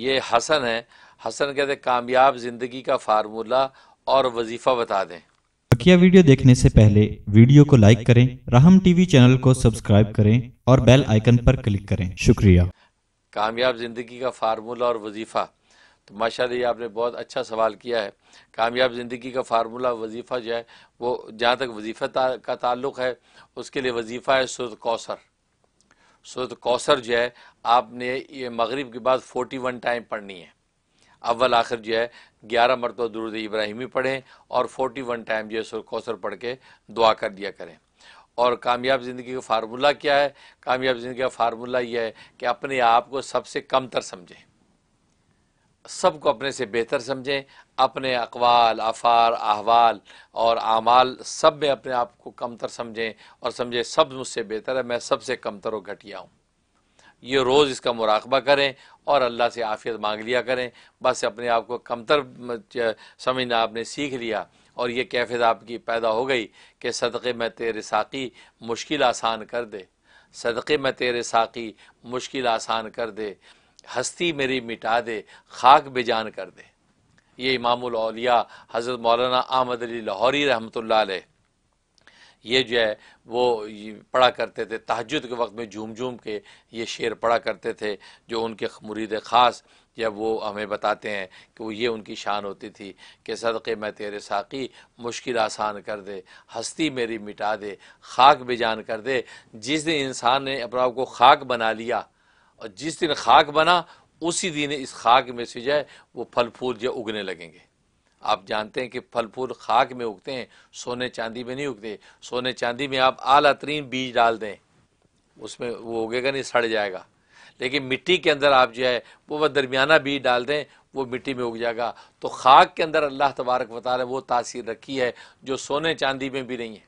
ये हसन है हसन कहते कामयाब जिंदगी का फार्मूला और वजीफा बता दें बकिया वीडियो देखने से पहले वीडियो को लाइक करें रहम टीवी चैनल को सब्सक्राइब करें और बेल आइकन पर क्लिक करें शुक्रिया कामयाब जिंदगी का फार्मूला और वजीफा तो माशा ये आपने बहुत अच्छा सवाल किया है कामयाब ज़िंदगी का फार्मूला वजीफ़ा जो है वो जहाँ तक वजीफ़ा ता, का ताल्लुक़ है उसके लिए वजीफ़ा है सुर कौसर सूरत कौसर जो है आपने ये मगरिब के बाद फोटी वन टाइम पढ़नी है अव्वल आखिर जो है ग्यारह मरतबा दुरुद इब्राहिमी पढ़ें और फोटी वन टाइम जो है सूरत कौसर पढ़ के दुआ कर दिया करें और कामयाब ज़िंदगी का फार्मूला क्या है कामयाब ज़िंदगी का फार्मूला यह है कि अपने आप को सबसे कम तर समझें सब को अपने से बेहतर समझें अपने अकवाल आफ़ार अहवाल और आमाल सब में अपने आप को कमतर समझें और समझें सब मुझसे बेहतर है मैं सबसे कमतर और घटिया हूँ ये रोज़ इसका मुराकबा करें और अल्लाह से आफ़ियत मांग लिया करें बस अपने आप को कमतर समझना आपने सीख लिया और ये कैफियत आपकी पैदा हो गई कि सदक़े में तेरे साकी मुश्किल आसान कर दे सदक़े में तेरे साकी मुश्किल आसान कर दे हस्ती मेरी मिटा दे खाक बेजान कर दे ये इमामौलिया हज़रत मौलाना अहमद अली लाहौरी रहमत ला ये जो है वो पढ़ा करते थे तहजद के वक्त में झूम झूम के ये शेर पढ़ा करते थे जो उनके मुरीद ख़ास जब वो हमें बताते हैं कि वो ये उनकी शान होती थी कि सदक़े मैं तेरे साकी मुश्किल आसान कर दे हस्ती मेरी मिटा दे खाक बेजान कर दे जिस दिन इंसान ने अपने आप को खाक बना लिया और जिस दिन खाक बना उसी दिन इस खाक में से जो है वो फल फूल जो उगने लगेंगे आप जानते हैं कि फल फूल खाक में उगते हैं सोने चांदी में नहीं उगते सोने चांदी में आप आला तरीन बीज डाल दें उसमें वो उगेगा नहीं सड़ जाएगा लेकिन मिट्टी के अंदर आप जो है वो वह दरमियाना बीज डाल दें वो मिट्टी में उग जाएगा तो खाक के अंदर अल्लाह तबारक रहे वो तासीर रखी है जो सोने चांदी में भी नहीं है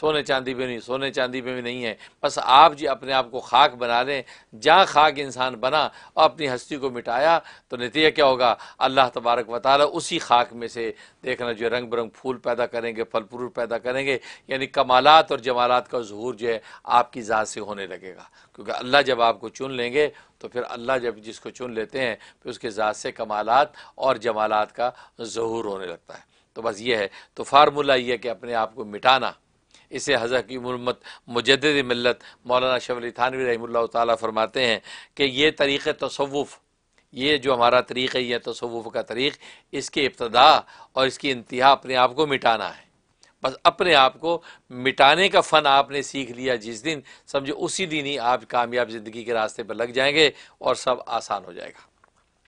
सोने चांदी पे नहीं सोने चांदी पे भी नहीं है बस आप जी अपने आप को खाक बना लें जहाँ खाक इंसान बना और अपनी हस्ती को मिटाया तो नतीजा क्या होगा अल्लाह तबारक वाली उसी खाक में से देखना जो रंग बिरंग फूल पैदा करेंगे फल फ्रूट पैदा करेंगे यानी कमालत और जमालत का जहूर जो है आपकी ज़ात से होने लगेगा क्योंकि अल्लाह जब आपको चुन लेंगे तो फिर अल्लाह जब जिसको चुन लेते हैं फिर उसके ज़ात से कमालत और जमालत का जहूर होने लगता है तो बस ये है तो फार्मूला ये है कि अपने आप को मिटाना इसे हज़रत की मरम्मत मुजद मिलत मौलाना शमली थानवी रही ताली फरमाते हैं कि ये तरीक़ तसवुफ़ ये जो हमारा तरीक़ है यह तसवुफ़ का तरीक़ इसके इब्तदा और इसकी इंतहा अपने आप को मिटाना है बस अपने आप को मिटाने का फ़न आपने सीख लिया जिस दिन समझो उसी दिन ही आप कामयाब ज़िंदगी के रास्ते पर लग जाएंगे और सब आसान हो जाएगा